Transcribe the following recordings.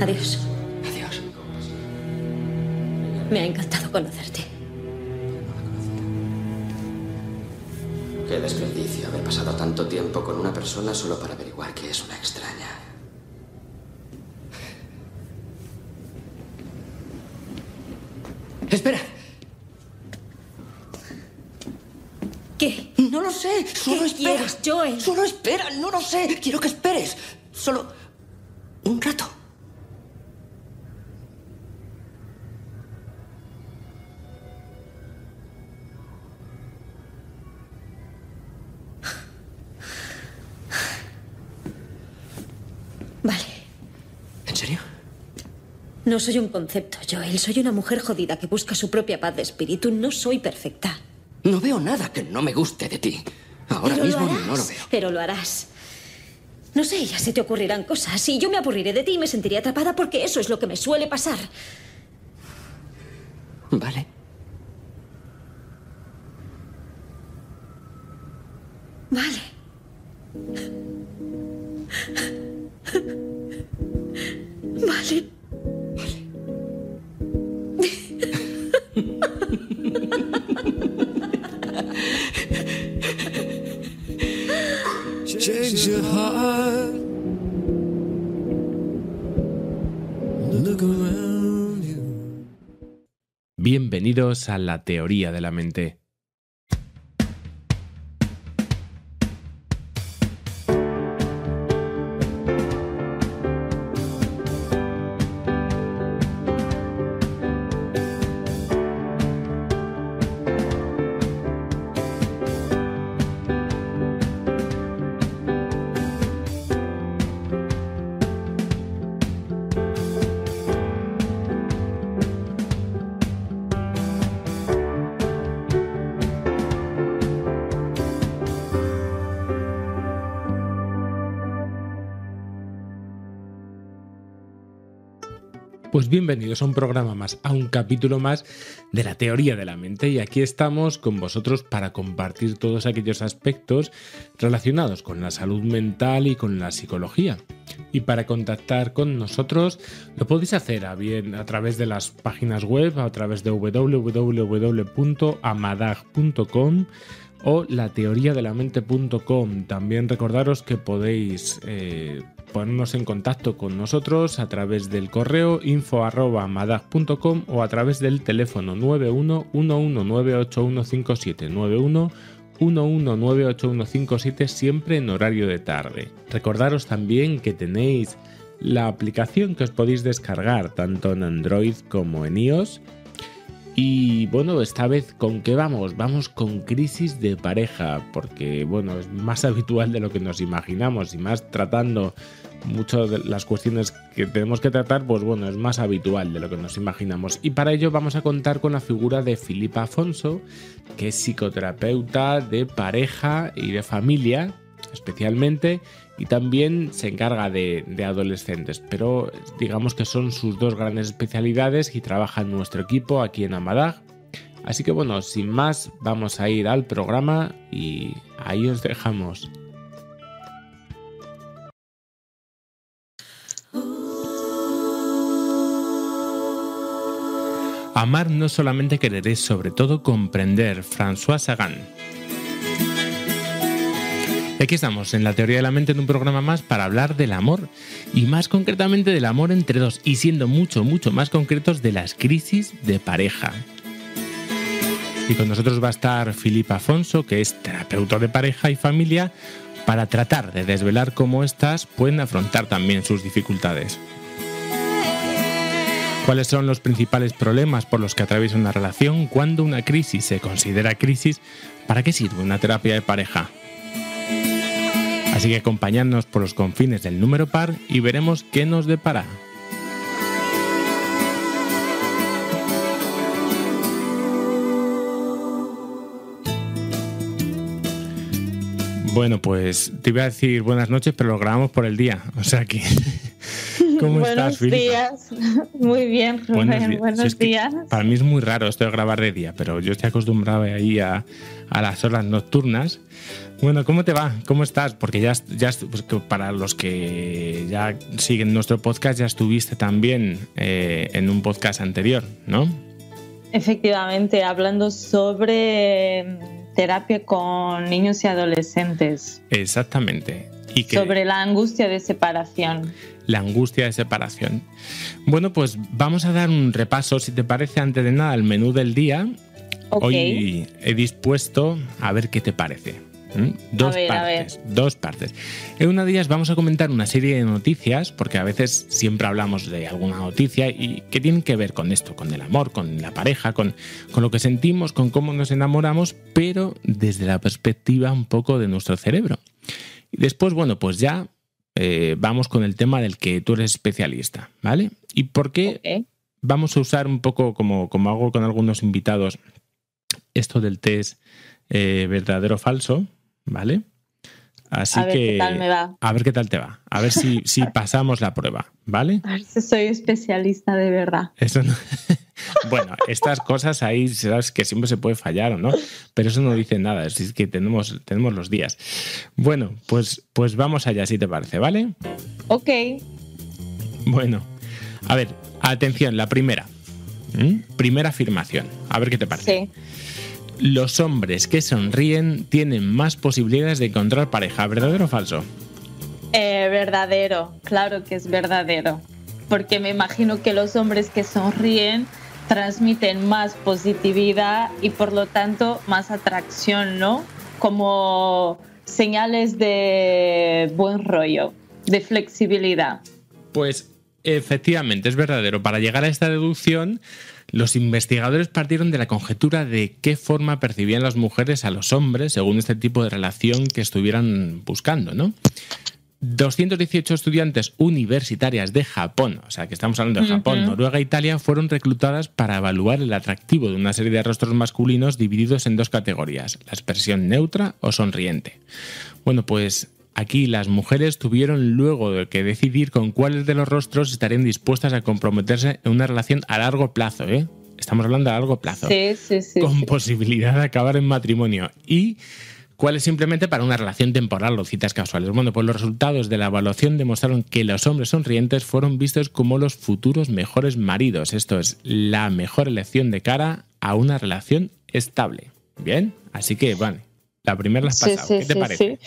Adiós. Adiós. Me ha encantado conocerte. Qué desperdicio haber pasado tanto tiempo con una persona solo para averiguar que es una extraña. Espera. ¿Qué? No lo sé. Solo ¿Qué espera. Solo espera. No lo sé. Quiero que esperes. Solo un rato. No soy un concepto, Joel. Soy una mujer jodida que busca su propia paz de espíritu. No soy perfecta. No veo nada que no me guste de ti. Ahora mismo no lo veo. Pero lo harás. No sé, ya se te ocurrirán cosas y yo me aburriré de ti y me sentiré atrapada porque eso es lo que me suele pasar. Vale. Vale. Vale. Bienvenidos a La Teoría de la Mente bienvenidos a un programa más, a un capítulo más de la teoría de la mente y aquí estamos con vosotros para compartir todos aquellos aspectos relacionados con la salud mental y con la psicología. Y para contactar con nosotros lo podéis hacer a, bien, a través de las páginas web, a través de www.amadag.com o la teoría de la mente.com. También recordaros que podéis eh, ponernos en contacto con nosotros a través del correo info.madag.com o a través del teléfono 91 1198157 91 1198157 siempre en horario de tarde. Recordaros también que tenéis la aplicación que os podéis descargar tanto en Android como en iOS y bueno, esta vez con qué vamos? Vamos con crisis de pareja, porque bueno, es más habitual de lo que nos imaginamos y más tratando muchas de las cuestiones que tenemos que tratar, pues bueno, es más habitual de lo que nos imaginamos. Y para ello vamos a contar con la figura de Filipa Afonso, que es psicoterapeuta de pareja y de familia, especialmente y también se encarga de, adolescentes, pero digamos que son sus dos grandes especialidades y trabaja en nuestro equipo aquí en Amadag. Así que bueno, sin más, vamos a ir al programa y ahí os dejamos. Amar no solamente querer, es sobre todo comprender. François Sagan. Aquí estamos, en la teoría de la mente, en un programa más para hablar del amor y más concretamente del amor entre dos y siendo mucho, mucho más concretos de las crisis de pareja. Y con nosotros va a estar Filipe Afonso, que es terapeuta de pareja y familia, para tratar de desvelar cómo éstas pueden afrontar también sus dificultades. ¿Cuáles son los principales problemas por los que atraviesa una relación? ¿Cuándo una crisis se considera crisis? ¿Para qué sirve una terapia de pareja? Así que acompañadnos por los confines del número par y veremos qué nos depara. Bueno, pues te iba a decir buenas noches, pero lo grabamos por el día. O sea que ¿Cómo buenos días. Muy bien, Rubén. Buenos, días. Para mí es muy raro esto de grabar de día, pero yo estoy acostumbrado ahí a, las horas nocturnas. Bueno, ¿cómo te va? ¿Cómo estás? Porque ya, ya pues para los que ya siguen nuestro podcast, ya estuviste también eh, en un podcast anterior, ¿no? Efectivamente, hablando sobre em, terapia con niños y adolescentes. Exactamente. ¿Y sobre la angustia de separación la angustia de separación. Bueno, pues vamos a dar un repaso, si te parece, antes de nada, al menú del día. Hoy he dispuesto a ver qué te parece. Dos partes, dos partes. En una de ellas vamos a comentar una serie de noticias, porque a veces siempre hablamos de alguna noticia y que tienen que ver con esto, con el amor, con la pareja, con, con lo que sentimos, con cómo nos enamoramos, pero desde la perspectiva un poco de nuestro cerebro. Y después, bueno, pues ya eh, vamos con el tema del que tú eres especialista, ¿vale? ¿Y por qué vamos a usar un poco, como, hago con algunos invitados, esto del test eh, verdadero falso, ¿vale? Así que tal a ver qué tal te va, a ver si, pasamos la prueba, ¿vale? A ver si soy especialista de verdad. Eso bueno, estas cosas ahí sabes que siempre se puede fallar o no, pero eso no dice nada, es que tenemos, tenemos los días. Bueno, pues, pues vamos allá si te parece, ¿vale? Ok. Bueno, a ver, atención, la primera. ¿Mm? Primera afirmación, a ver qué te parece los hombres que sonríen tienen más posibilidades de encontrar pareja. ¿Verdadero o falso? Eh, verdadero, claro que es verdadero. Porque me imagino que los hombres que sonríen transmiten más positividad y por lo tanto más atracción, ¿no? Como señales de buen rollo, de flexibilidad. Pues efectivamente, es verdadero. Para llegar a esta deducción los investigadores partieron de la conjetura de qué forma percibían las mujeres a los hombres según este tipo de relación que estuvieran buscando, ¿no? 218 estudiantes universitarias de Japón, o sea que estamos hablando de Japón, Noruega e Italia, fueron reclutadas para evaluar el atractivo de una serie de rostros masculinos divididos en dos categorías, la expresión neutra o sonriente. Bueno, pues Aquí las mujeres tuvieron luego que decidir con cuáles de los rostros estarían dispuestas a comprometerse en una relación a largo plazo, ¿eh? Estamos hablando a largo plazo. Sí, sí, sí. Con posibilidad de acabar en matrimonio. Y cuál es simplemente para una relación temporal o citas casuales. Bueno, pues los resultados de la evaluación demostraron que los hombres sonrientes fueron vistos como los futuros mejores maridos. Esto es la mejor elección de cara a una relación estable. Bien, así que, vale. La primera la has pasado. Sí, sí, ¿Qué te sí,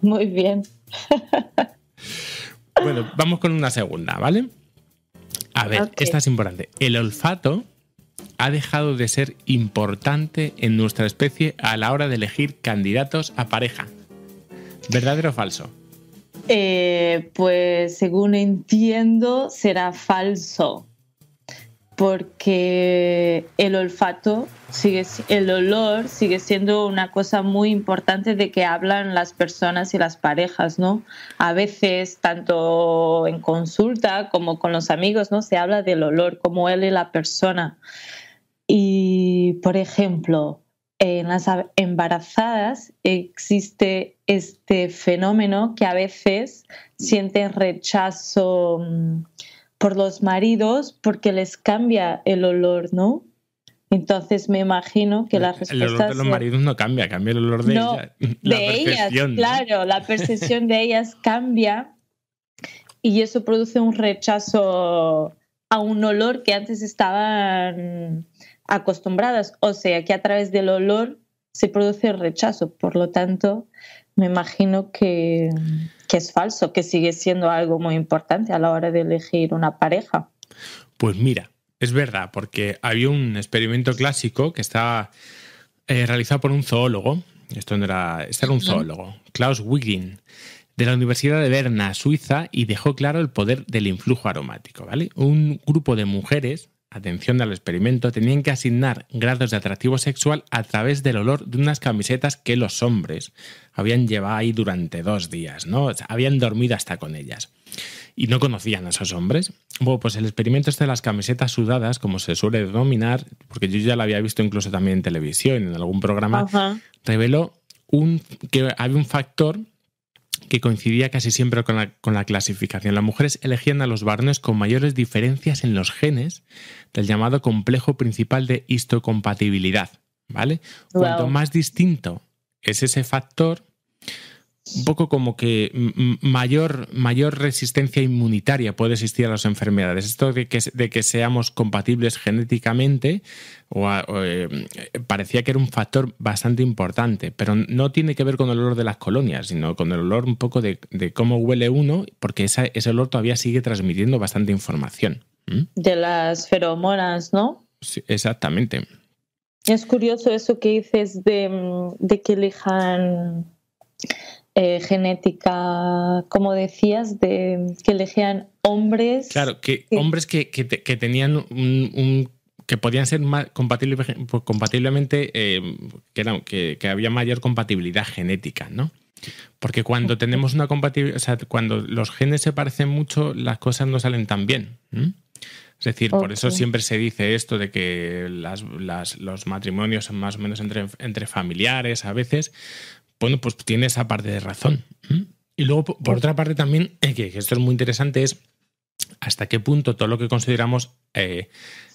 Muy bien. bueno, vamos con una segunda, ¿vale? A ver, esta es importante. El olfato ha dejado de ser importante en nuestra especie a la hora de elegir candidatos a pareja. ¿Verdadero o falso? Eh, pues según entiendo, será falso porque el olfato sigue el olor sigue siendo una cosa muy importante de que hablan las personas y las parejas, ¿no? A veces tanto en consulta como con los amigos, ¿no? Se habla del olor como él la persona. Y por ejemplo, en las embarazadas existe este fenómeno que a veces sienten rechazo mm, por los maridos porque les cambia el olor, ¿no? Entonces me imagino que la respuesta... El olor de los maridos no cambia, cambia el olor de, no, de ellas. claro, la percepción de ellas cambia y eso produce un rechazo a un olor que antes estaban acostumbradas. O sea, que a través del olor se produce el rechazo. Por lo tanto, me imagino que, es falso, que sigue siendo algo muy importante a la hora de elegir una pareja. Pues mira, es verdad, porque había un experimento clásico que estaba eh, realizado por un zoólogo. Esto era, este era un zoólogo, Klaus Wiggin, de la Universidad de Berna, Suiza, y dejó claro el poder del influjo aromático. ¿vale? Un grupo de mujeres atención al experimento, tenían que asignar grados de atractivo sexual a través del olor de unas camisetas que los hombres habían llevado ahí durante dos días, ¿no? habían dormido hasta con ellas. Y no conocían a esos hombres. Bueno, pues el experimento este de las camisetas sudadas, como se suele denominar, porque yo ya lo había visto incluso también en televisión, en algún programa, reveló un, que hay un factor que coincidía casi siempre con la, clasificación. Las mujeres elegían a los varones con mayores diferencias en los genes del llamado complejo principal de histocompatibilidad, ¿vale? Cuanto más distinto es ese factor, un poco como que mayor, mayor resistencia inmunitaria puede existir a las enfermedades. Esto de que, seamos compatibles genéticamente eh, parecía que era un factor bastante importante, pero no tiene que ver con el olor de las colonias, sino con el olor un poco de, cómo huele uno, porque ese olor todavía sigue transmitiendo bastante información. ¿Mm? De las feromonas, ¿no? exactamente. Es curioso eso que dices de, mm, de que elijan eh, genética, como decías, de que elegían hombres. Claro, que, hombres que, tenían un, que podían ser más compatible, pues, compatiblemente, eh, que, que, había mayor compatibilidad genética, ¿no? Porque cuando tenemos una compatibilidad, o sea, cuando los genes se parecen mucho, las cosas no salen tan bien. Es decir, por eso siempre se dice esto de que los matrimonios son más o menos entre, entre familiares a veces, bueno, pues tiene esa parte de razón. Y luego, por otra parte, también, eh, que esto es muy interesante, es hasta qué punto todo lo que consideramos eh,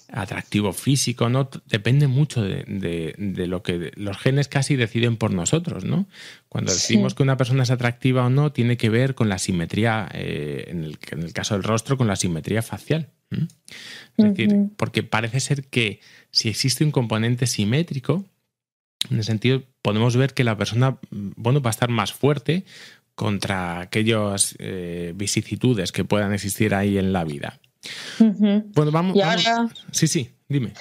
atractivo físico, ¿no? Depende mucho de, lo que los genes casi deciden por nosotros, ¿no? Cuando decimos que una persona es atractiva o no, tiene que ver con la simetría, eh, en, el, caso del rostro, con la simetría facial. Es decir, porque parece ser que si existe un componente simétrico, en el sentido, podemos ver que la persona mm, bueno, va a estar más fuerte contra aquellas eh, vicisitudes que puedan existir ahí en la vida. Bueno, vamos, Sí, sí, dime.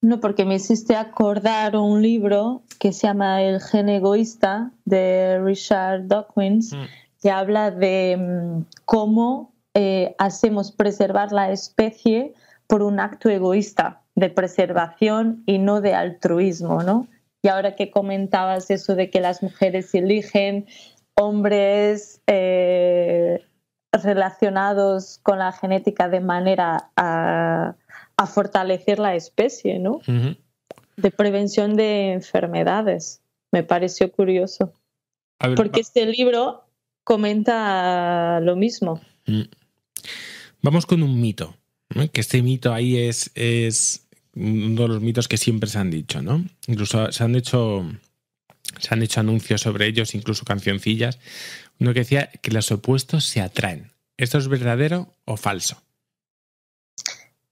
No, porque me hiciste acordar un libro que se llama El gen egoísta de Richard Dawkins, mm. que habla de mm, cómo eh, hacemos preservar la especie por un acto egoísta de preservación y no de altruismo, ¿no? Y ahora que comentabas eso de que las mujeres eligen hombres eh, relacionados con la genética de manera a, fortalecer la especie, ¿no? De prevención de enfermedades. Me pareció curioso. Porque este libro comenta lo mismo. Mm. Vamos con un mito. Que este mito ahí es, es uno de los mitos que siempre se han dicho, ¿no? Incluso se han hecho, se han hecho anuncios sobre ellos, incluso cancioncillas. Uno que decía que los opuestos se atraen. ¿Esto es verdadero o falso?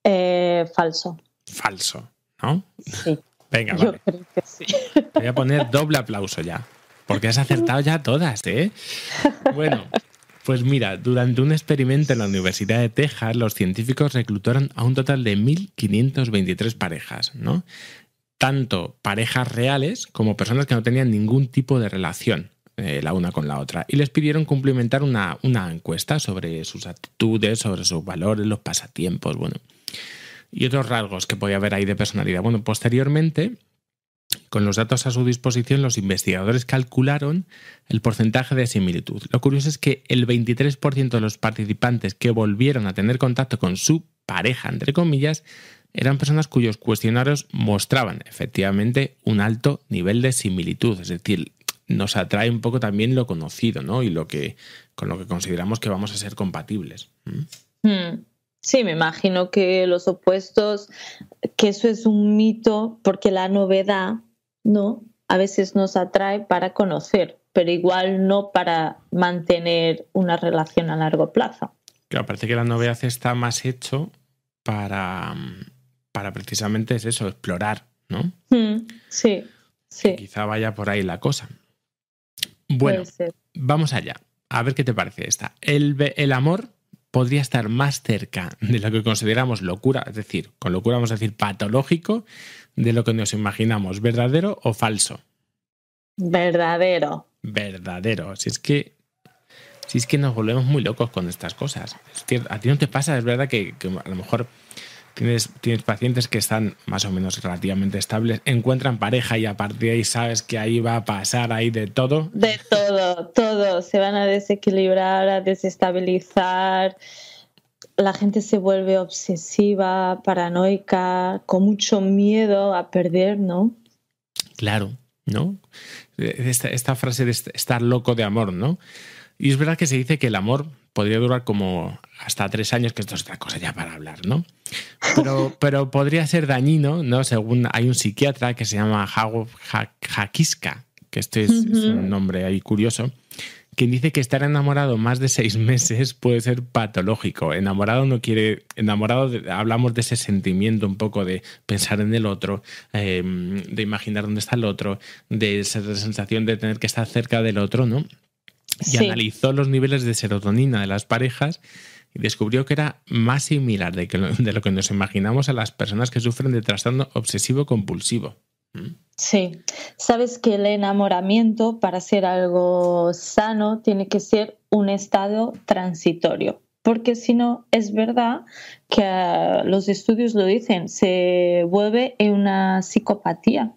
Eh, falso. Falso, ¿no? Sí. Venga, sí. Voy a poner doble aplauso ya. Porque has acertado ya todas, ¿eh? Bueno, pues mira, durante un experimento en la Universidad de Texas, los científicos reclutaron a un total de 1.523 parejas, ¿no? Tanto parejas reales como personas que no tenían ningún tipo de relación eh, la una con la otra. Y les pidieron cumplimentar una, una encuesta sobre sus actitudes, sobre sus valores, los pasatiempos, bueno. Y otros rasgos que podía haber ahí de personalidad. Bueno, posteriormente con los datos a su disposición, los investigadores calcularon el porcentaje de similitud. Lo curioso es que el 23% de los participantes que volvieron a tener contacto con su pareja, entre comillas, eran personas cuyos cuestionarios mostraban efectivamente un alto nivel de similitud, es decir, nos atrae un poco también lo conocido, ¿no? Y lo que con lo que consideramos que vamos a ser compatibles. ¿Mm? Hmm. Sí, me imagino que los opuestos, que eso es un mito, porque la novedad, ¿no? A veces nos atrae para conocer, pero igual no para mantener una relación a largo plazo. Claro, parece que la novedad está más hecho para, para precisamente es eso, explorar, ¿no? Mm, sí, sí. quizá vaya por ahí la cosa. Bueno, vamos allá. A ver qué te parece esta. El, el amor podría estar más cerca de lo que consideramos locura, es decir, con locura vamos a decir patológico, de lo que nos imaginamos, verdadero o falso. Verdadero. Verdadero. Si es que, si es que nos volvemos muy locos con estas cosas. a ti no te pasa, es verdad que, que a lo mejor tienes, pacientes que están más o menos relativamente estables, encuentran pareja y a partir de ahí sabes que ahí va a pasar ahí de todo. De todo, todo. Se van a desequilibrar, a desestabilizar. La gente se vuelve obsesiva, paranoica, con mucho miedo a perder, ¿no? Claro, ¿no? esta frase de estar loco de amor, ¿no? Y es verdad que se dice que el amor podría durar como hasta tres años, que esto es otra cosa ya para hablar, ¿no? Pero, pero podría ser dañino, ¿no? Según hay un psiquiatra que se llama Hakiska, que este es, un nombre ahí curioso, quien dice que estar enamorado más de seis meses puede ser patológico. Enamorado no quiere. Enamorado, hablamos de ese sentimiento un poco de pensar en el otro, em, de imaginar dónde está el otro, de esa sensación de tener que estar cerca del otro, ¿no? Y analizó los niveles de serotonina de las parejas y descubrió que era más similar de, que lo, lo que nos imaginamos a las personas que sufren de trastorno obsesivo-compulsivo. ¿Mm? Sí, sabes que el enamoramiento para ser algo sano tiene que ser un estado transitorio, porque si no, es verdad que ah, los estudios lo dicen, se vuelve en una psicopatía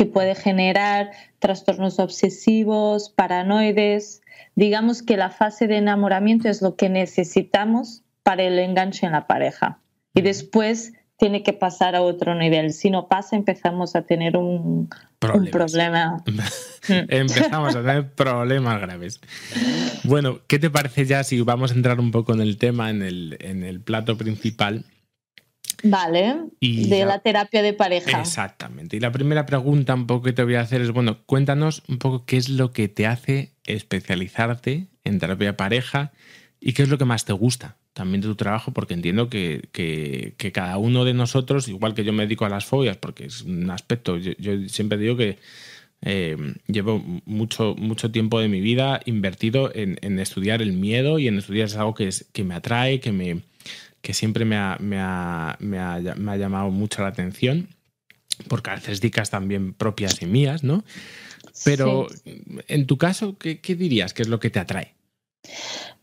que puede generar trastornos obsesivos, paranoides. Digamos que la fase de enamoramiento es lo que necesitamos para el enganche en la pareja. Y después tiene que pasar a otro nivel. Si no pasa, empezamos a tener un, un problema. Mm. empezamos a tener problemas graves. Bueno, ¿qué te parece ya si vamos a entrar un poco en el tema, en el, en el plato principal? Vale, de la... terapia de pareja. Exactamente. Y la primera pregunta un poco que te voy a hacer es, bueno, cuéntanos un poco qué es lo que te hace especializarte en terapia de pareja y qué es lo que más te gusta también de tu trabajo, porque entiendo que, cada uno de nosotros, igual que yo me dedico a las fobias, porque es un aspecto, yo, siempre digo que eh, llevo mucho, mucho tiempo de mi vida invertido en, estudiar el miedo y en estudiar es algo que, es, que me atrae, que me, que siempre me ha, llamado mucho la atención, por dicas también propias y mías, ¿no? Pero en tu caso, ¿qué, ¿qué dirías qué es lo que te atrae?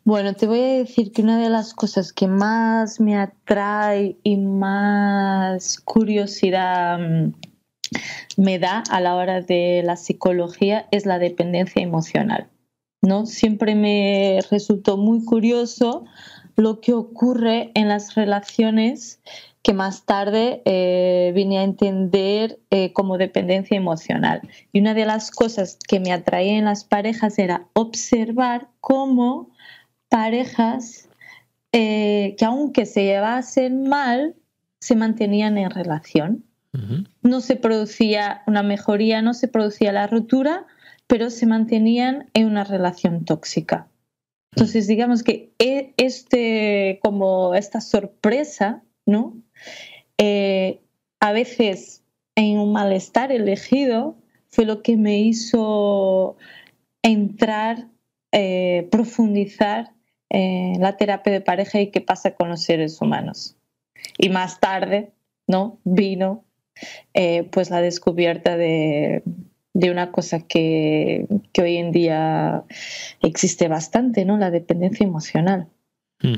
Bueno, te voy a decir que una de las cosas que más me atrae y más curiosidad mm, me da a la hora de la psicología es la dependencia emocional. ¿no? Siempre me resultó muy curioso lo que ocurre en las relaciones que más tarde eh, vine a entender eh, como dependencia emocional. Y una de las cosas que me atraía en las parejas era observar cómo parejas eh, que aunque se llevasen mal, se mantenían en relación. No se producía una mejoría, no se producía la ruptura, pero se mantenían en una relación tóxica. Entonces, digamos que e, este, como esta sorpresa, ¿no? Eh, a veces en un malestar elegido fue lo que me hizo entrar, eh, profundizar en la terapia de pareja y qué pasa con los seres humanos. Y más tarde, ¿no? Vino eh, pues la descubierta de, de una cosa que, hoy en día existe bastante, ¿no? La dependencia emocional. Mm.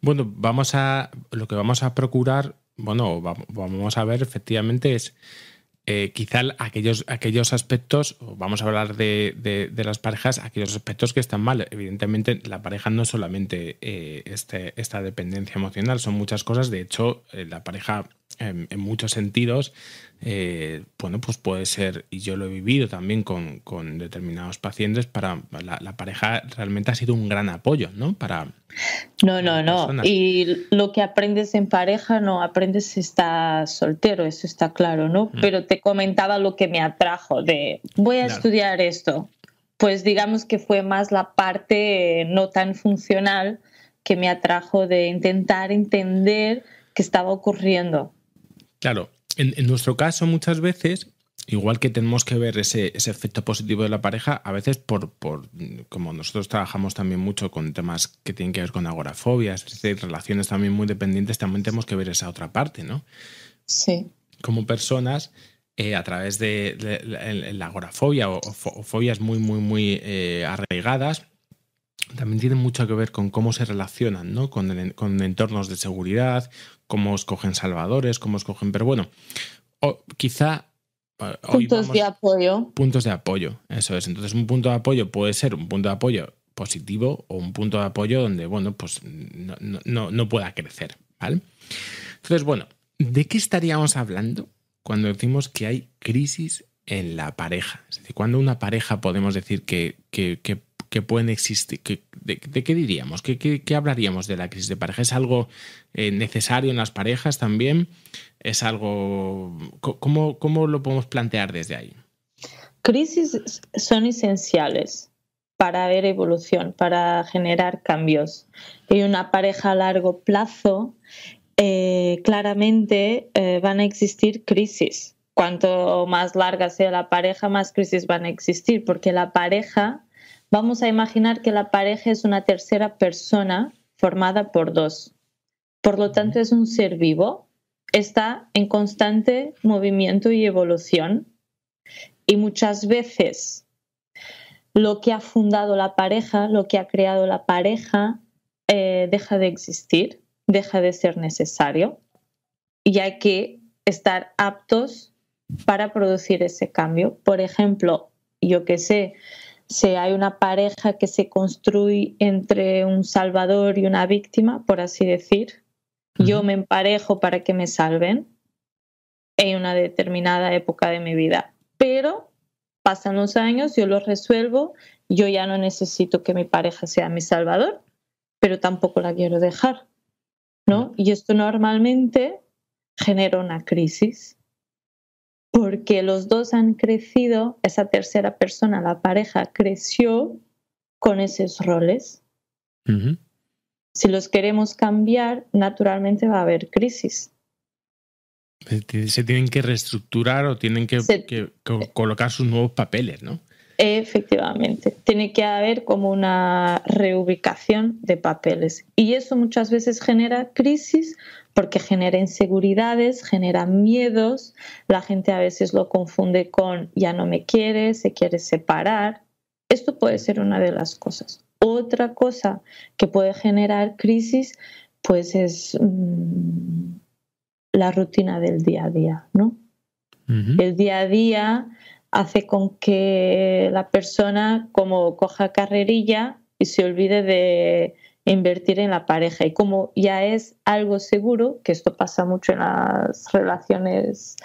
Bueno, vamos a. Lo que vamos a procurar, bueno, vamos a ver efectivamente es. Eh, quizá aquellos, aquellos aspectos, vamos a hablar de, las parejas, aquellos aspectos que están mal. Evidentemente, la pareja no es solamente eh, este, esta dependencia emocional, son muchas cosas. De hecho, eh, la pareja en, muchos sentidos, eh, bueno, pues puede ser, y yo lo he vivido también con, con determinados pacientes, para la, pareja realmente ha sido un gran apoyo, ¿no? Para. No, no, no. Y lo que aprendes en pareja no aprendes si estás soltero, eso está claro, ¿no? Mm. Pero te comentaba lo que me atrajo de voy a estudiar esto. Pues digamos que fue más la parte eh, no tan funcional que me atrajo de intentar entender qué estaba ocurriendo Claro, en, nuestro caso muchas veces igual que tenemos que ver ese, efecto positivo de la pareja, a veces por, como nosotros trabajamos también mucho con temas que tienen que ver con agorafobias, es decir, relaciones también muy dependientes, también tenemos que ver esa otra parte, ¿no? Sí. Como personas, eh, a través de, la agorafobia o, fobias muy, muy, muy eh, arraigadas, también tiene mucho que ver con cómo se relacionan ¿no? con, entornos de seguridad, cómo escogen salvadores, cómo escogen, pero bueno, o, quizá... Eh, Puntos de apoyo. Puntos de apoyo, eso es. Entonces un punto de apoyo puede ser un punto de apoyo positivo o un punto de apoyo donde, bueno, pues no, pueda crecer, ¿vale? Entonces, bueno, ¿de qué estaríamos hablando cuando decimos que hay crisis en la pareja? Es decir, cuando una pareja podemos decir que, que que pueden existir, de, qué diríamos? ¿Qué, hablaríamos de la crisis de pareja? ¿Es algo eh, necesario en las parejas también? ¿Es algo... ¿cómo, ¿Cómo lo podemos plantear desde ahí? Crisis son esenciales para ver evolución, para generar cambios. Y una pareja a largo plazo, eh, claramente eh, van a existir crisis. Cuanto más larga sea la pareja, más crisis van a existir, porque la pareja Vamos a imaginar que la pareja es una tercera persona formada por dos. Por lo tanto, es un ser vivo, está en constante movimiento y evolución y muchas veces lo que ha fundado la pareja, lo que ha creado la pareja, eh, deja de existir, deja de ser necesario y hay que estar aptos para producir ese cambio. Por ejemplo, yo que sé, si hay una pareja que se construye entre un salvador y una víctima, por así decir, yo me emparejo para que me salven en una determinada época de mi vida. Pero pasan los años, yo lo resuelvo, yo ya no necesito que mi pareja sea mi salvador, pero tampoco la quiero dejar. ¿no? Y esto normalmente genera una crisis porque los dos han crecido, esa tercera persona, la pareja, creció con esos roles. Si los queremos cambiar, naturalmente va a haber crisis. Se tienen que reestructurar o tienen que colocar sus nuevos papeles, ¿no? Efectivamente, tiene que haber como una reubicación de papeles. Y eso muchas veces genera crisis porque genera inseguridades, genera miedos, la gente a veces lo confunde con ya no me quiere, se quiere separar. Esto puede ser una de las cosas. Otra cosa que puede generar crisis, pues es mm, la rutina del día a día, ¿no? El día a día hace con que la persona como coja carrerilla y se olvide de, invertir en la pareja. Y como ya es algo seguro, que esto pasa mucho en las relaciones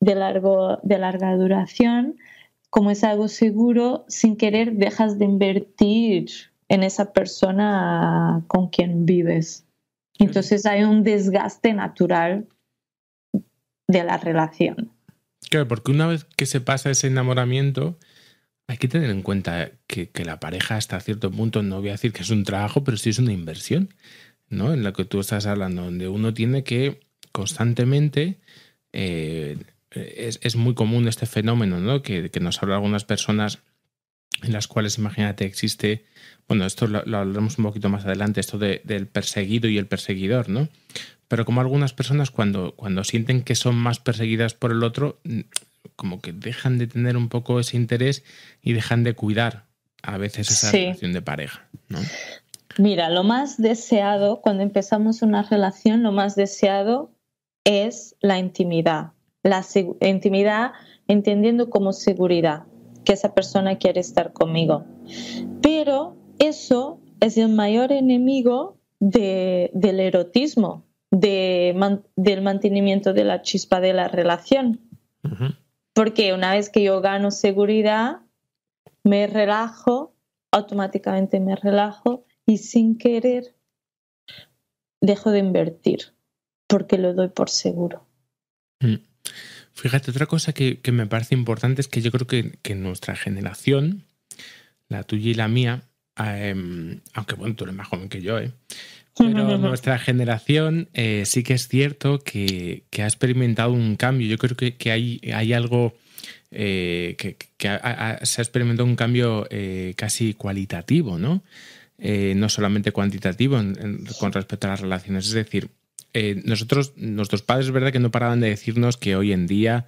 de, largo, de larga duración, como es algo seguro, sin querer dejas de invertir en esa persona con quien vives. Entonces hay un desgaste natural de la relación. Claro, porque una vez que se pasa ese enamoramiento, hay que tener en cuenta que, la pareja hasta cierto punto, no voy a decir que es un trabajo, pero sí es una inversión, ¿no? En la que tú estás hablando, donde uno tiene que constantemente... Eh, es, muy común este fenómeno, ¿no? Que, nos habla algunas personas en las cuales, imagínate, existe, bueno, esto lo, lo hablaremos un poquito más adelante, esto del perseguido y el perseguidor, ¿no? Pero como algunas personas cuando, cuando sienten que son más perseguidas por el otro, como que dejan de tener un poco ese interés y dejan de cuidar a veces esa relación de pareja, ¿no? Mira, lo más deseado, cuando empezamos una relación, lo más deseado es la intimidad. La intimidad entendiendo como seguridad que esa persona quiere estar conmigo. Pero eso es el mayor enemigo del erotismo, del mantenimiento de la chispa de la relación. Porque una vez que yo gano seguridad, me relajo, automáticamente me relajo y sin querer dejo de invertir porque lo doy por seguro. Mm. Fíjate, otra cosa que, me parece importante es que yo creo que, que nuestra generación, la tuya y la mía, em, aunque bueno, tú eres más joven que yo, eh, pero nuestra generación eh, sí que es cierto que, ha experimentado un cambio. Yo creo que, hay, hay, algo eh, que, se ha experimentado un cambio eh, casi cualitativo, ¿no? no solamente cuantitativo con respecto a las relaciones. Es decir, nosotros, nuestros padres, es verdad que no paraban de decirnos que hoy en día,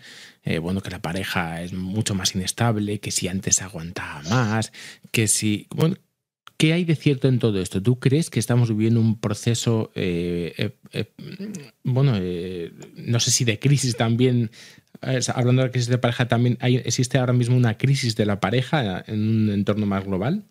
bueno, que la pareja es mucho más inestable, que si antes aguantaba más, que si, ¿Qué hay de cierto en todo esto? ¿Tú crees que estamos viviendo un proceso, eh, eh, eh, bueno, no sé si de crisis también, hablando de la crisis de pareja, también existe ahora mismo una crisis de la pareja en un entorno más global?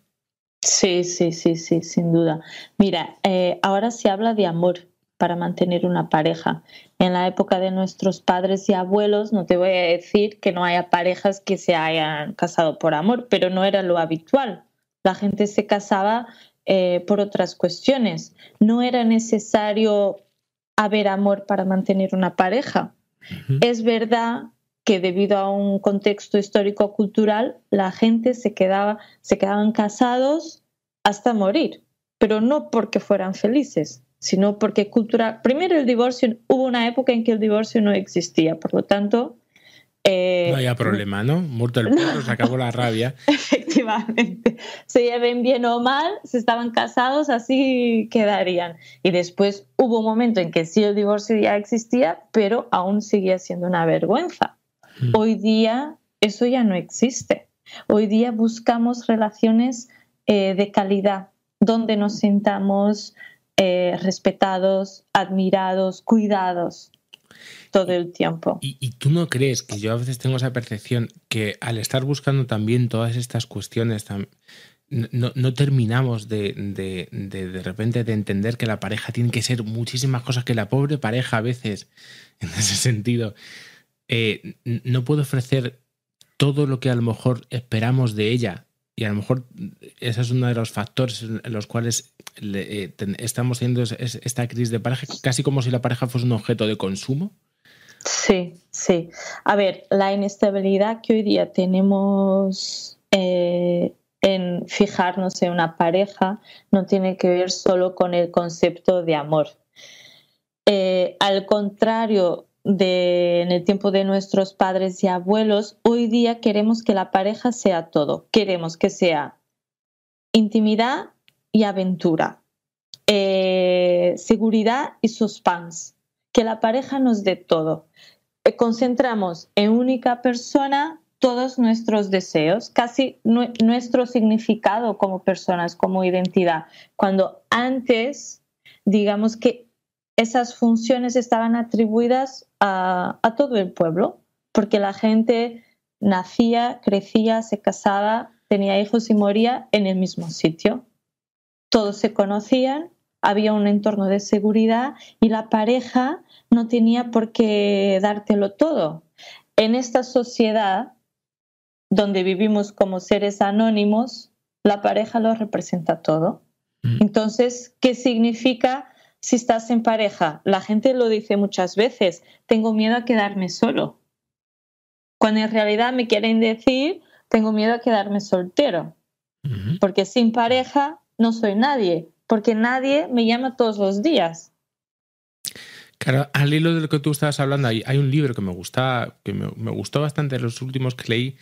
Sí, sí, sí, sí, sin duda. Mira, ahora se habla de amor para mantener una pareja. En la época de nuestros padres y abuelos, no te voy a decir que no haya parejas que se hayan casado por amor, pero no era lo habitual. La gente se casaba eh, por otras cuestiones. No era necesario haber amor para mantener una pareja. Es verdad que debido a un contexto histórico cultural la gente se quedaba se quedaban casados hasta morir, pero no porque fueran felices, sino porque cultural primero el divorcio hubo una época en que el divorcio no existía, por lo tanto eh, no había problema, ¿no? Muerto el perro, se acabó la rabia. Efectivamente. Se lleven bien o mal, se estaban casados, así quedarían. Y después hubo un momento en que sí el divorcio ya existía, pero aún seguía siendo una vergüenza. Mm. Hoy día eso ya no existe. Hoy día buscamos relaciones eh, de calidad, donde nos sintamos eh, respetados, admirados, cuidados. Todo el tiempo. Y, tú no crees que yo a veces tengo esa percepción que al estar buscando también todas estas cuestiones, no, no terminamos de de, de, repente de entender que la pareja tiene que ser muchísimas cosas que la pobre pareja a veces, en ese sentido, eh, no puede ofrecer todo lo que a lo mejor esperamos de ella y a lo mejor ese es uno de los factores en los cuales eh, estamos teniendo esta crisis de pareja, casi como si la pareja fuese un objeto de consumo. Sí, sí. A ver, la inestabilidad que hoy día tenemos eh, en fijarnos en una pareja no tiene que ver solo con el concepto de amor. Eh, al contrario, en el tiempo de nuestros padres y abuelos, hoy día queremos que la pareja sea todo. Queremos que sea intimidad y aventura, eh, seguridad y suspense, que la pareja nos dé todo. Eh, concentramos en única persona todos nuestros deseos, casi nuestro significado como personas, como identidad, cuando antes, digamos que esas funciones estaban atribuidas a, todo el pueblo, porque la gente nacía, crecía, se casaba, tenía hijos y moría en el mismo sitio. Todos se conocían, había un entorno de seguridad y la pareja no tenía por qué dártelo todo. En esta sociedad donde vivimos como seres anónimos, la pareja lo representa todo. Mm. Entonces, ¿qué significa si estás en pareja, la gente lo dice muchas veces, tengo miedo a quedarme solo. Cuando en realidad me quieren decir, tengo miedo a quedarme soltero. Porque sin pareja no soy nadie, porque nadie me llama todos los días. Claro, al hilo de lo que tú estabas hablando, hay, un libro que me gusta, que me, me gustó bastante de los últimos que leí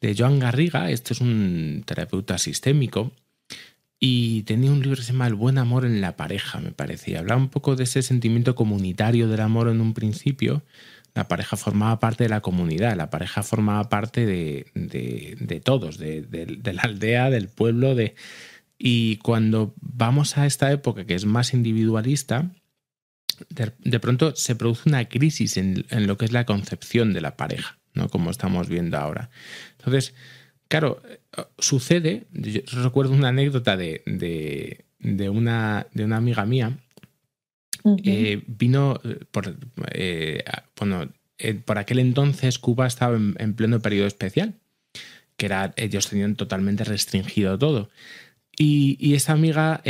de Joan Garriga, este es un terapeuta sistémico, y tenía un libro que se llama El buen amor en la pareja, me parece. Y hablaba un poco de ese sentimiento comunitario del amor en un principio. La pareja formaba parte de la comunidad, la pareja formaba parte de, de, de todos, de, la aldea, del pueblo. De... Y cuando vamos a esta época que es más individualista, de, pronto se produce una crisis en, en lo que es la concepción de la pareja, ¿no? como estamos viendo ahora. Entonces, Claro, eh, sucede, yo recuerdo una anécdota de, de, una, de una, amiga mía, eh, vino eh, por, bueno, por aquel entonces Cuba estaba en, pleno periodo especial, que era, ellos tenían totalmente restringido todo. Y, esa amiga,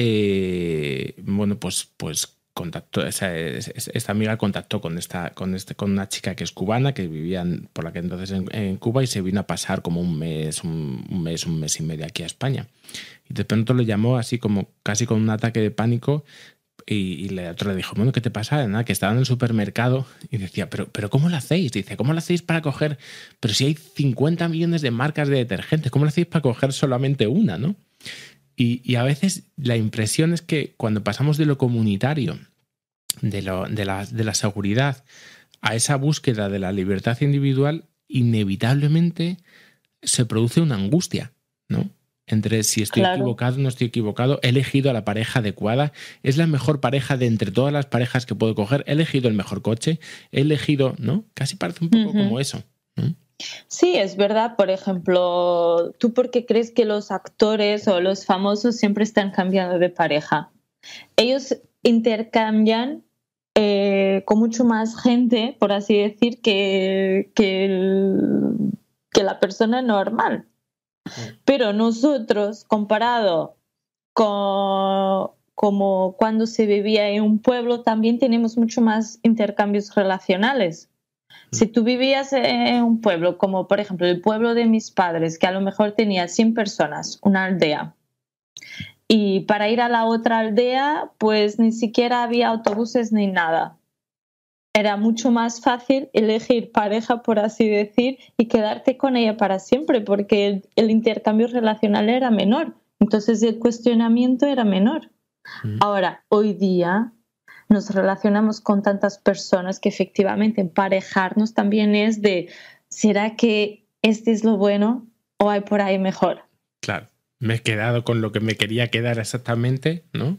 bueno, pues, pues contactó, esta amiga contactó con, esta, con, este, con una chica que es cubana, que vivía por la que entonces en, Cuba y se vino a pasar como un mes, un, mes, un mes y medio aquí a España. Y de pronto le llamó así como casi con un ataque de pánico y, le dijo, bueno, ¿qué te pasa? Nada, que estaba en el supermercado y decía, pero, pero ¿cómo lo hacéis? Dice, ¿cómo lo hacéis para coger? Pero si hay 50 millones de marcas de detergentes, ¿cómo lo hacéis para coger solamente una, no? Y, a veces la impresión es que cuando pasamos de lo comunitario, de, la, seguridad, a esa búsqueda de la libertad individual, inevitablemente se produce una angustia, ¿no? Entre si estoy equivocado, no estoy equivocado, he elegido a la pareja adecuada, es la mejor pareja de entre todas las parejas que puedo coger, he elegido el mejor coche, he elegido, ¿no? Casi parece un poco como eso. Sí, es verdad. Por ejemplo, ¿tú por qué crees que los actores o los famosos siempre están cambiando de pareja? Ellos intercambian eh, con mucho más gente, por así decir, que, la persona normal. Mm. Pero nosotros, comparado con como cuando se vivía en un pueblo, también tenemos mucho más intercambios relacionales si tú vivías en un pueblo, como por ejemplo el pueblo de mis padres, que a lo mejor tenía 100 personas, una aldea, y para ir a la otra aldea, pues ni siquiera había autobuses ni nada. Era mucho más fácil elegir pareja, por así decir, y quedarte con ella para siempre, porque el, el intercambio relacional era menor. Entonces el cuestionamiento era menor. Mm. Ahora, hoy día nos relacionamos con tantas personas que efectivamente emparejarnos también es de, ¿será que este es lo bueno o hay por ahí mejor? Claro, me he quedado con lo que me quería quedar exactamente, ¿no?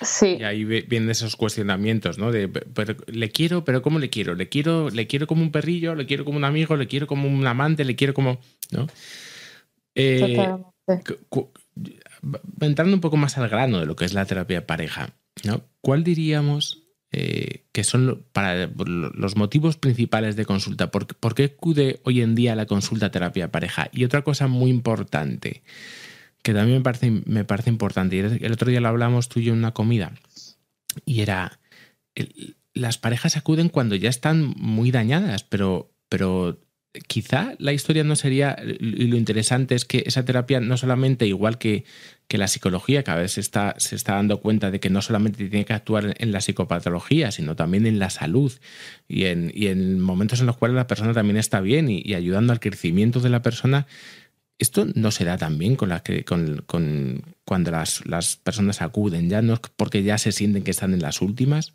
Sí. Y ahí vienen esos cuestionamientos, ¿no? De, pero, le quiero, pero ¿cómo le quiero? ¿Le quiero, le quiero como un perrillo? ¿Le quiero como un amigo? ¿Le quiero como un amante? ¿Le quiero como...? ¿no? Eh, entrando un poco más al grano de lo que es la terapia pareja, ¿no? ¿Cuál diríamos eh, que son los motivos principales de consulta? ¿Por, qué acude hoy en día a la consulta terapia pareja? Y otra cosa muy importante, que también me parece, me parece importante, el otro día lo hablamos tú y yo en una comida, y era, las parejas acuden cuando ya están muy dañadas, pero, pero quizá la historia no sería, y lo interesante es que esa terapia no solamente, igual que, que la psicología, cada vez se está, se está dando cuenta de que no solamente tiene que actuar en la psicopatología, sino también en la salud y en, momentos en los cuales la persona también está bien y, ayudando al crecimiento de la persona. Esto no se da también con, la, con, con cuando las, las personas acuden, ya no porque ya se sienten que están en las últimas,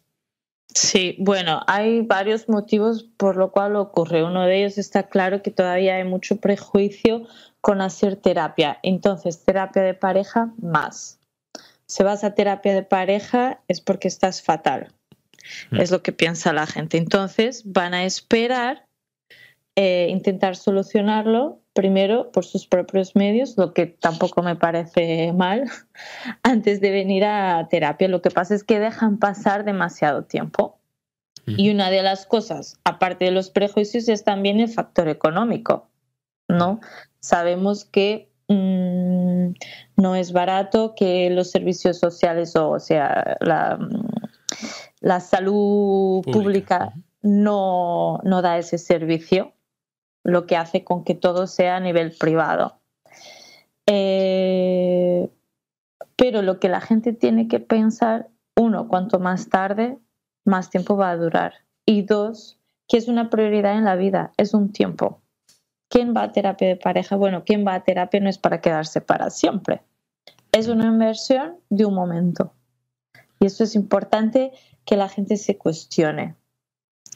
Sí, bueno, hay varios motivos por lo cual ocurre. Uno de ellos está claro que todavía hay mucho prejuicio con hacer terapia. Entonces, terapia de pareja más. Se vas a terapia de pareja es porque estás fatal. Mm. Es lo que piensa la gente. Entonces, van a esperar, eh, intentar solucionarlo primero por sus propios medios, lo que tampoco me parece mal, antes de venir a terapia. Lo que pasa es que dejan pasar demasiado tiempo. Y una de las cosas, aparte de los prejuicios, es también el factor económico, ¿no? Sabemos que mm, no es barato, que los servicios sociales, o, sea, la, mm, salud pública, no, no da ese servicio lo que hace con que todo sea a nivel privado. Eh, pero lo que la gente tiene que pensar, uno, cuanto más tarde, más tiempo va a durar. Y dos, que es una prioridad en la vida, es un tiempo. ¿Quién va a terapia de pareja? Bueno, ¿quién va a terapia no es para quedarse para siempre? Es una inversión de un momento. Y eso es importante que la gente se cuestione.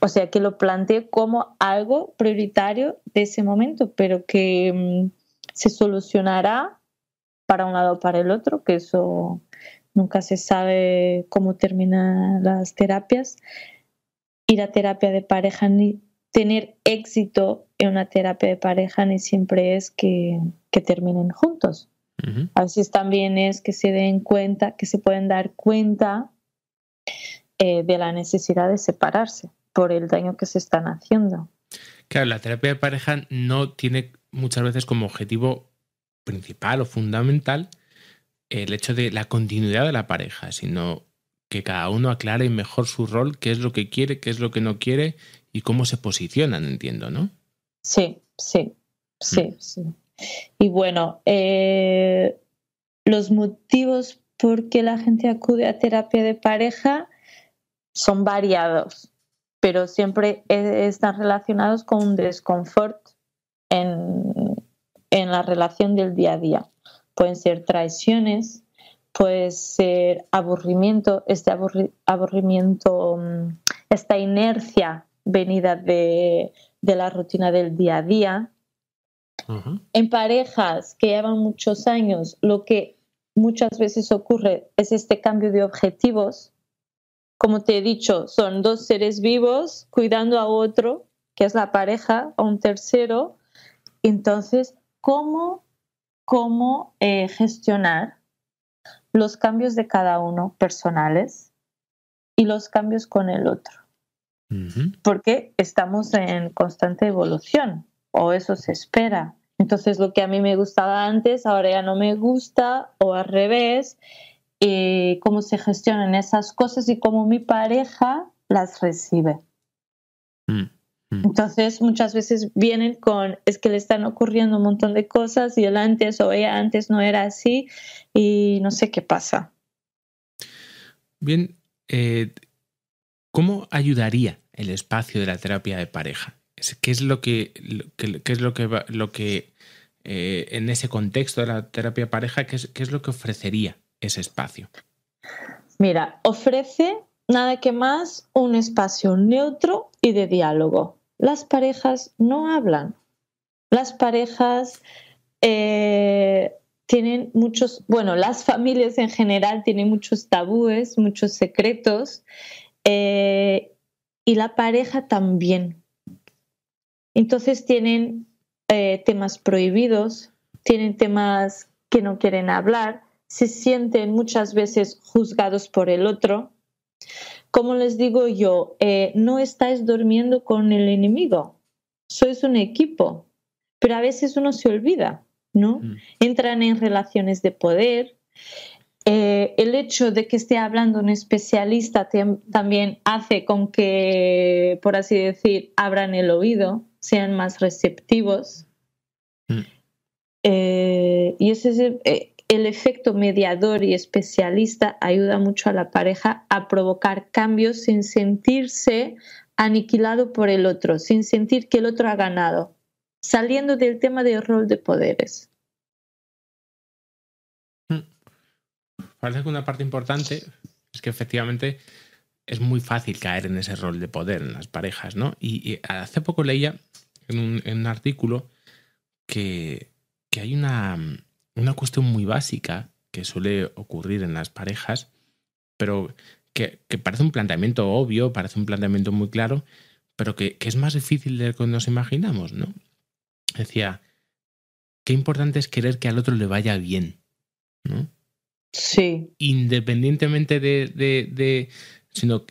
O sea, que lo plantee como algo prioritario de ese momento, pero que mm, se solucionará para un lado o para el otro, que eso nunca se sabe cómo terminan las terapias. Ir a terapia de pareja, ni tener éxito en una terapia de pareja, ni siempre es que, terminen juntos. Así A veces también es que se den cuenta, que se pueden dar cuenta eh, de la necesidad de separarse por el daño que se están haciendo. Claro, la terapia de pareja no tiene muchas veces como objetivo principal o fundamental el hecho de la continuidad de la pareja, sino que cada uno aclare mejor su rol, qué es lo que quiere, qué es lo que no quiere y cómo se posicionan, entiendo, ¿no? Sí, sí, sí, mm. sí. Y bueno, eh, los motivos por qué la gente acude a terapia de pareja son variados pero siempre e, están relacionados con un desconfort en, la relación del día a día. Pueden ser traiciones, puede ser aburrimiento, este aburrimiento, mm, esta inercia venida de, la rutina del día a día. En parejas que llevan muchos años, lo que muchas veces ocurre es este cambio de objetivos como te he dicho, son dos seres vivos cuidando a otro, que es la pareja, o un tercero. Entonces, ¿cómo, cómo eh, gestionar los cambios de cada uno personales y los cambios con el otro? Porque estamos en constante evolución, o eso se espera. Entonces, lo que a mí me gustaba antes, ahora ya no me gusta, o al revés. Eh, cómo se gestionan esas cosas y cómo mi pareja las recibe. Mm, mm. Entonces, muchas veces vienen con, es que le están ocurriendo un montón de cosas y él antes o ella antes no era así y no sé qué pasa. Bien, eh, ¿cómo ayudaría el espacio de la terapia de pareja? ¿Qué es lo que, es lo que, lo que eh, en ese contexto de la terapia pareja, qué es lo que ofrecería ese espacio? Mira, ofrece nada que más un espacio neutro y de diálogo. Las parejas no hablan. Las parejas eh, tienen muchos, bueno, las familias en general tienen muchos tabúes, muchos secretos, eh, y la pareja también. Entonces tienen eh, temas prohibidos, tienen temas que no quieren hablar, se sienten muchas veces juzgados por el otro. Como les digo yo, eh, no estáis durmiendo con el enemigo, sois un equipo, pero a veces uno se olvida, ¿no? Mm. Entran en relaciones de poder. Eh, el hecho de que esté hablando un especialista también hace con que, por así decir, abran el oído, sean más receptivos. Mm. Eh, y ese es, el efecto mediador y especialista ayuda mucho a la pareja a provocar cambios sin sentirse aniquilado por el otro, sin sentir que el otro ha ganado, saliendo del tema del rol de poderes. Hmm. Parece que una parte importante es que efectivamente es muy fácil caer en ese rol de poder en las parejas, ¿no? Y, hace poco leía en un, artículo que hay una una cuestión muy básica que suele ocurrir en las parejas, pero que, parece un planteamiento obvio, parece un planteamiento muy claro, pero que, es más difícil de lo que nos imaginamos, ¿no? Decía, qué importante es querer que al otro le vaya bien, ¿no? Sí. Independientemente de, de, de, sino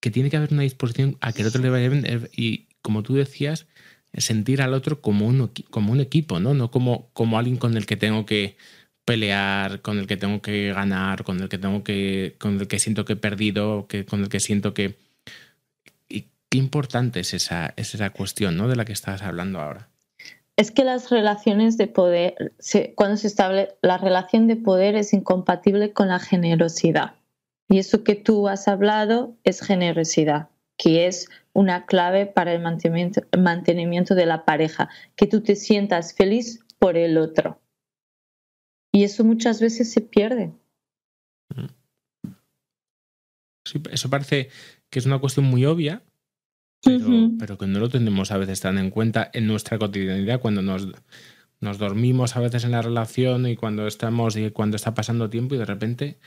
que tiene que haber una disposición a que el otro le vaya bien eh, y, como tú decías, sentir al otro como un, como un equipo, ¿no? como, como alguien con el que tengo que pelear, con el que tengo que ganar, con el que tengo que. con el que siento que he perdido, con el que siento que. Y qué importante es esa, cuestión, ¿no? De la que estás hablando ahora. Es que las relaciones de poder, cuando se establece la relación de poder es incompatible con la generosidad. Y eso que tú has hablado es generosidad que es una clave para el mantenimiento, de la pareja, que tú te sientas feliz por el otro. Y eso muchas veces se pierde. Mm. eso parece que es una cuestión muy obvia, pero, que no lo tenemos a veces tan en cuenta en nuestra cotidianidad cuando nos, dormimos a veces en la relación y cuando estamos y cuando está pasando tiempo y de repente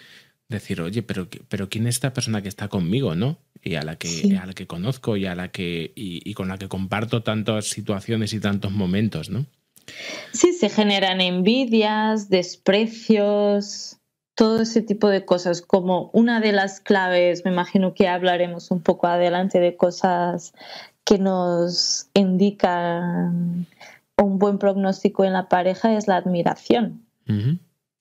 decir, oye, pero, pero ¿quién es esta persona que está conmigo, no? y a la que, a la que conozco y, a la que, y, con la que comparto tantas situaciones y tantos momentos, ¿no? Sí, se generan envidias, desprecios, todo ese tipo de cosas, como una de las claves, me imagino que hablaremos un poco adelante de cosas que nos indican un buen pronóstico en la pareja, es la admiración.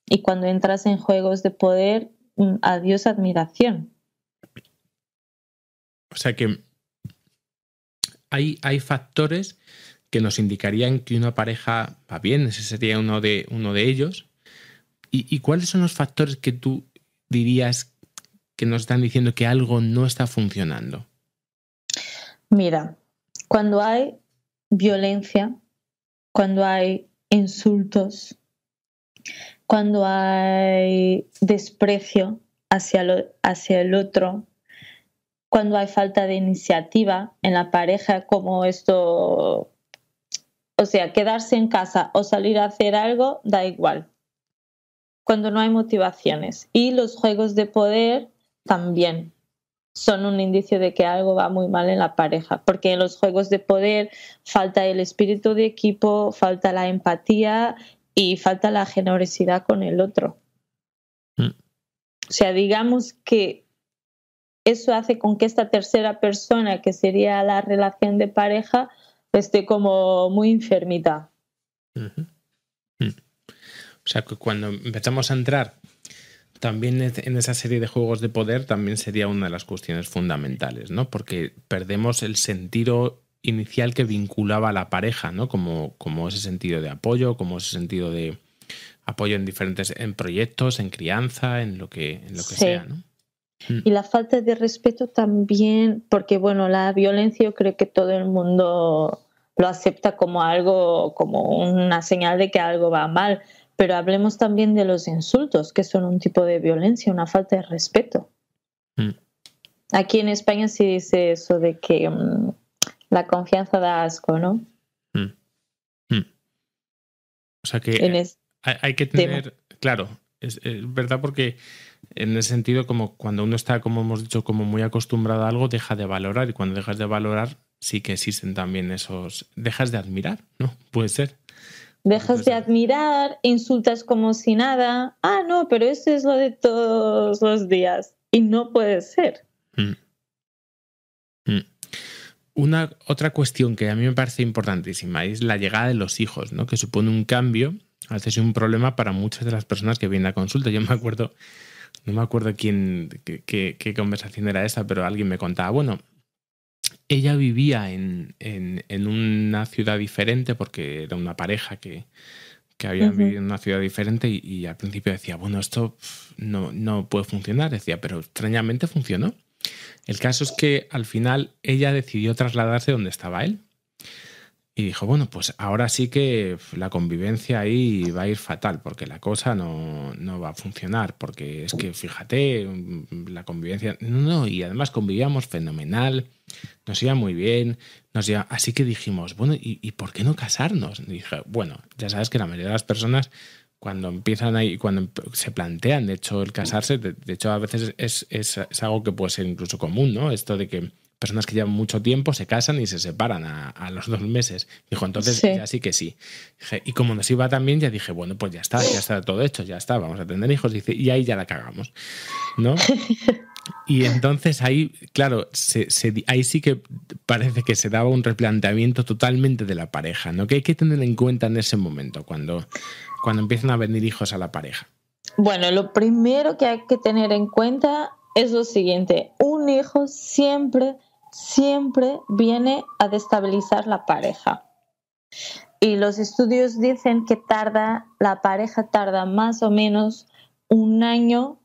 Y cuando entras en juegos de poder, mm, adiós admiración. O sea que hay, factores que nos indicarían que una pareja va bien, ese sería uno de, uno de ellos. ¿Y, cuáles son los factores que tú dirías que nos están diciendo que algo no está funcionando? Mira, cuando hay violencia, cuando hay insultos, cuando hay desprecio hacia, hacia el otro, cuando hay falta de iniciativa en la pareja, como esto, o sea, quedarse en casa o salir a hacer algo, da igual, cuando no hay motivaciones. Y los juegos de poder también son un indicio de que algo va muy mal en la pareja, porque en los juegos de poder falta el espíritu de equipo, falta la empatía y falta la generosidad con el otro. Mm. O sea, digamos que eso hace con que esta tercera persona, que sería la relación de pareja, esté como muy enfermita. Hmm. O sea, que cuando empezamos a entrar también en esa serie de juegos de poder, también sería una de las cuestiones fundamentales, ¿no? Porque perdemos el sentido inicial que vinculaba a la pareja, ¿no? Como, como ese sentido de apoyo, como ese sentido de apoyo en diferentes en proyectos, en crianza, en lo que, lo que sea, ¿no? Mm. Y la falta de respeto también, porque bueno, la violencia yo creo que todo el mundo lo acepta como algo, como una señal de que algo va mal, pero hablemos también de los insultos, que son un tipo de violencia, una falta de respeto. Mm. Aquí en España sí dice eso de que mm, la confianza da asco, ¿no? O sea que hay, que tener, claro, es verdad porque en ese sentido, como cuando uno está, como hemos dicho, como muy acostumbrado a algo, deja de valorar y cuando dejas de valorar, sí que existen también esos, dejas de admirar, ¿no? Puede ser. Dejas de admirar, insultas como si nada, ah, no, pero eso este es lo de todos los días y no puede ser. Mm. Mm. Una otra cuestión que a mí me parece importantísima es la llegada de los hijos, ¿no? Que supone un cambio, hace un problema para muchas de las personas que vienen a consulta. Yo me acuerdo no me acuerdo quién, qué, conversación era esa, pero alguien me contaba, bueno, ella vivía en, una ciudad diferente porque era una pareja que, había vivido en una ciudad diferente y, al principio decía, bueno, esto no, no puede funcionar, decía, pero extrañamente funcionó. El caso es que al final ella decidió trasladarse donde estaba él. Y dijo, bueno, pues ahora sí que la convivencia ahí va a ir fatal, porque la cosa no, va a funcionar, porque es que, fíjate, mm, la convivencia... No, no, y además convivíamos fenomenal, nos iba muy bien, nos iba... Así que dijimos, bueno, ¿y, por qué no casarnos? dije, bueno, ya sabes que la mayoría de las personas cuando empiezan ahí, cuando se plantean, de hecho, el casarse, de, hecho, a veces es, es, algo que puede ser incluso común, ¿no? Esto de que personas que llevan mucho tiempo se casan y se separan a, los dos meses. Dijo, entonces ya sí que sí. y como nos iba también, ya dije, bueno, pues ya está, ya está todo hecho, ya está, vamos a tener hijos. Dice, y ahí ya la cagamos, ¿no? Y entonces ahí, claro, ahí sí que parece que se daba un replanteamiento totalmente de la pareja, ¿no? Que hay que tener en cuenta en ese momento, cuando, cuando empiezan a venir hijos a la pareja. Bueno, lo primero que hay que tener en cuenta es lo siguiente, un hijo siempre siempre viene a destabilizar la pareja. Y los estudios dicen que tarda, la pareja tarda más o menos un año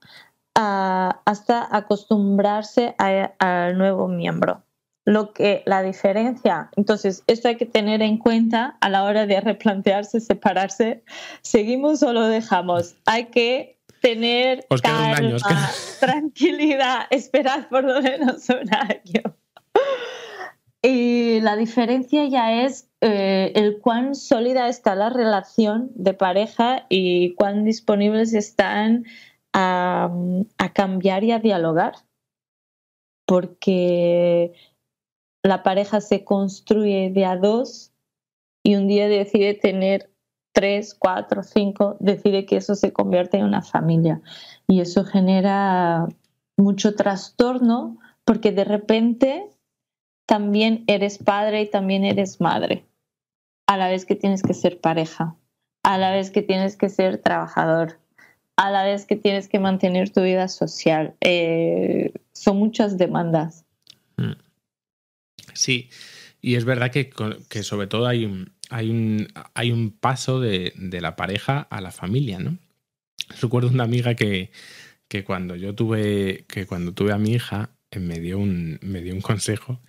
ah, hasta acostumbrarse al nuevo miembro. Lo que la diferencia, entonces, esto hay que tener en cuenta a la hora de replantearse, separarse. ¿Seguimos o lo dejamos? Hay que tener calma, tranquilidad, esperar por lo menos un año. Y la diferencia ya es eh, el cuán sólida está la relación de pareja y cuán disponibles están a, a cambiar y a dialogar. Porque la pareja se construye de a dos y un día decide tener tres, cuatro, cinco, decide que eso se convierte en una familia. Y eso genera mucho trastorno porque de repente también eres padre y también eres madre, a la vez que tienes que ser pareja, a la vez que tienes que ser trabajador, a la vez que tienes que mantener tu vida social. Eh, son muchas demandas. Mm. Sí, y es verdad que, sobre todo hay un, hay un, hay un paso de, de, la pareja a la familia, ¿no? Recuerdo una amiga que, que cuando yo tuve, que cuando tuve a mi hija, eh, me dio un, me dio un consejo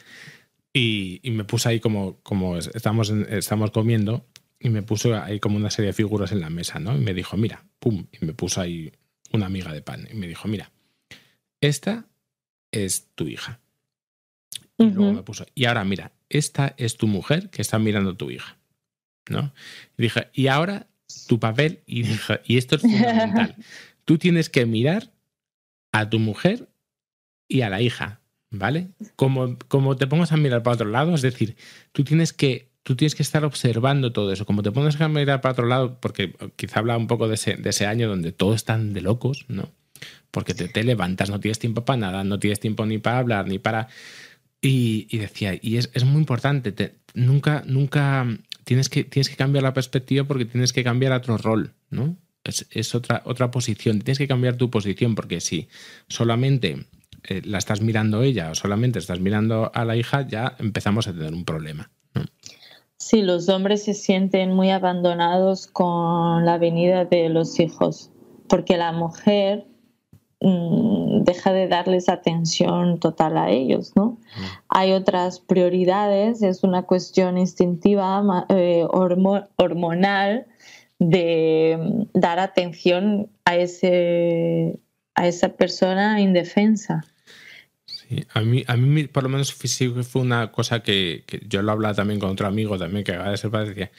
y, me puso ahí como, como estamos, estamos comiendo y me puso ahí como una serie de figuras en la mesa, ¿no? Y me dijo, mira, pum, y me puso ahí una amiga de pan y me dijo, mira, esta es tu hija. Y luego me puso, y ahora mira, esta es tu mujer que está mirando a tu hija, ¿no? Y dije, y ahora tu papel, y, y esto es fundamental. Tú tienes que mirar a tu mujer y a la hija, ¿vale? Como, como te pongas a mirar para otro lado, es decir, tú tienes que tú tienes que estar observando todo eso. Como te pones a mirar para otro lado, porque quizá habla un poco de ese, de ese año donde todos están de locos, ¿no? Porque te, levantas, no tienes tiempo para nada, no tienes tiempo ni para hablar, ni para... Y, decía, y es, muy importante, nunca, nunca tienes que, tienes que cambiar la perspectiva porque tienes que cambiar a otro rol, ¿no? Es, otra, otra posición, tienes que cambiar tu posición porque si solamente eh, la estás mirando ella o solamente estás mirando a la hija, ya empezamos a tener un problema. Sí, los hombres se sienten muy abandonados con la venida de los hijos, porque la mujer mm, deja de darles atención total a ellos, ¿no? Ah. Hay otras prioridades, es una cuestión instintiva, eh, hormonal, de mm, dar atención a ese a esa persona indefensa. Sí, a mí, a mí por lo menos fue una cosa que, yo lo hablaba también con otro amigo también que acaba de ser padre, decía,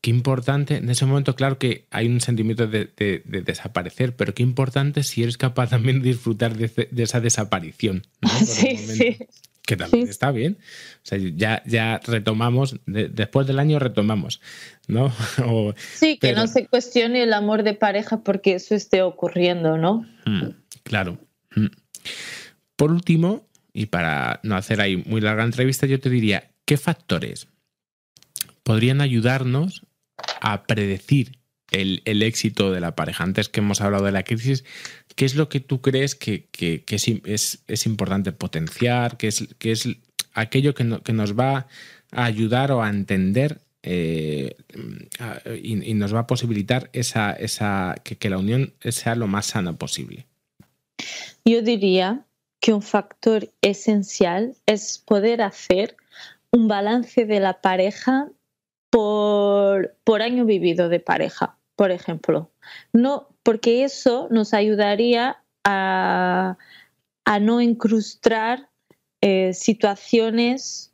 qué importante, en ese momento claro que hay un sentimiento de, desaparecer, pero qué importante si eres capaz también de disfrutar de, esa desaparición. Sí, sí que también está bien. O sea, ya, ya retomamos, después del año retomamos, ¿no? sí, que no se cuestione el amor de pareja porque eso esté ocurriendo, ¿no? Hmm, claro. Hmm. Por último, y para no hacer ahí muy larga entrevista, yo te diría, ¿qué factores podrían ayudarnos a predecir el, el éxito de la pareja? Antes que hemos hablado de la crisis, ¿qué es lo que tú crees que, es, importante potenciar? ¿Qué es, que es aquello que, nos va a ayudar o a entender eh, mm, y, nos va a posibilitar esa, esa, que, la unión sea lo más sana posible? Yo diría que un factor esencial es poder hacer un balance de la pareja por, por año vivido de pareja, por ejemplo. No porque eso nos ayudaría a, no incrustar eh, situaciones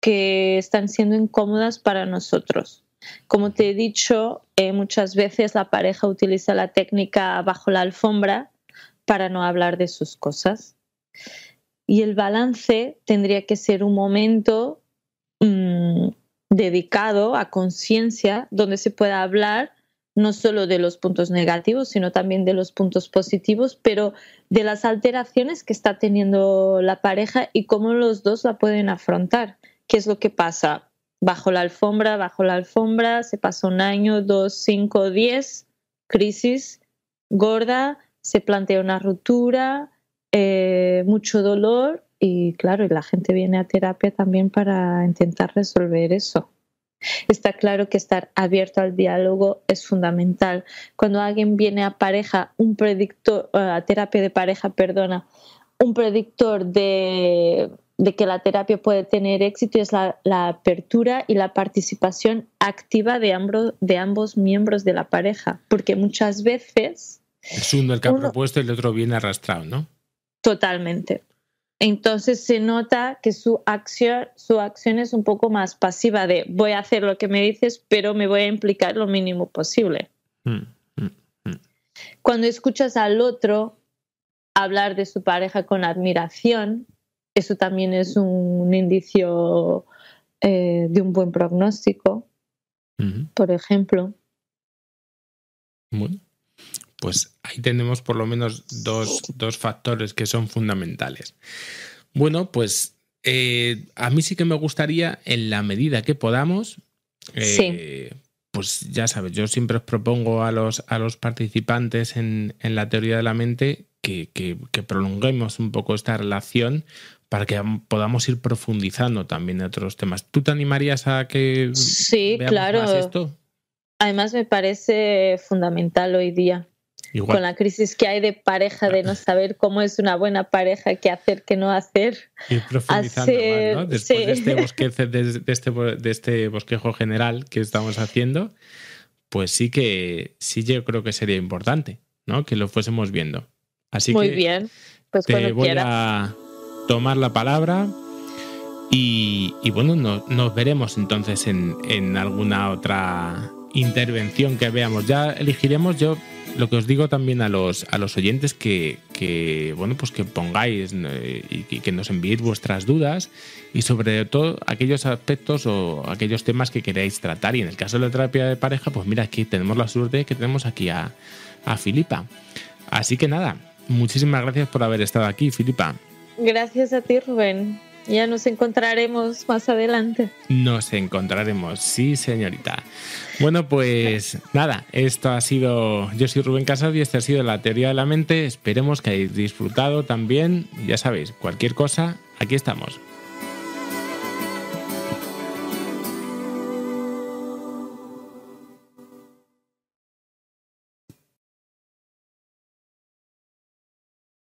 que están siendo incómodas para nosotros. Como te he dicho, eh, muchas veces la pareja utiliza la técnica bajo la alfombra para no hablar de sus cosas. Y el balance tendría que ser un momento mm, dedicado a conciencia donde se pueda hablar no solo de los puntos negativos, sino también de los puntos positivos, pero de las alteraciones que está teniendo la pareja y cómo los dos la pueden afrontar. ¿Qué es lo que pasa? Bajo la alfombra, bajo la alfombra, se pasa un año, dos, cinco, diez, crisis gorda, se plantea una ruptura, eh, mucho dolor y claro, la gente viene a terapia también para intentar resolver eso. Está claro que estar abierto al diálogo es fundamental. Cuando alguien viene a pareja, un predictor, eh, a terapia de pareja, perdona, un predictor de, que la terapia puede tener éxito es la, apertura y la participación activa de ambos, de ambos miembros de la pareja, porque muchas veces... Es uno el que ha propuesto y el otro viene arrastrado, ¿no? Totalmente entonces se nota que su acción, su acción es un poco más pasiva de voy a hacer lo que me dices, pero me voy a implicar lo mínimo posible. Mm, mm, mm. Cuando escuchas al otro hablar de su pareja con admiración, eso también es un indicio eh, de un buen pronóstico, por ejemplo. Pues ahí tenemos por lo menos dos, factores que son fundamentales. Bueno, pues eh, a mí sí que me gustaría, en la medida que podamos, eh, pues ya sabes, yo siempre os propongo a los, a los participantes en, la teoría de la mente que, que, prolonguemos un poco esta relación para que podamos ir profundizando también en otros temas. ¿Tú te animarías a que sí, claro. esto? Además me parece fundamental hoy día. Con la crisis que hay de pareja, de no saber cómo es una buena pareja, qué hacer, qué no hacer. Y profundizando más, ¿no? Después de, este bosquejo, este, este bosquejo general que estamos haciendo, pues sí que sí yo creo que sería importante, ¿no? Que lo fuésemos viendo. Así Muy bien. Pues te voy a tomar la palabra y, y bueno, nos veremos entonces en, en alguna otra intervención que veamos. Ya elegiremos, yo lo que os digo también a los, a los oyentes que, que bueno, pues que pongáis eh, y que nos enviéis vuestras dudas y sobre todo aquellos aspectos o aquellos temas que queráis tratar. Y en el caso de la terapia de pareja, pues mira, aquí tenemos la suerte que tenemos aquí a, a Filipa. Así que nada, muchísimas gracias por haber estado aquí, Filipa. Gracias a ti, Rubén. Ya nos encontraremos más adelante. Nos encontraremos, sí, señorita. Bueno, pues nada, esto ha sido. Yo soy Rubén Casado y esta ha sido la teoría de la mente. Esperemos que hayáis disfrutado también. Ya sabéis, cualquier cosa, aquí estamos.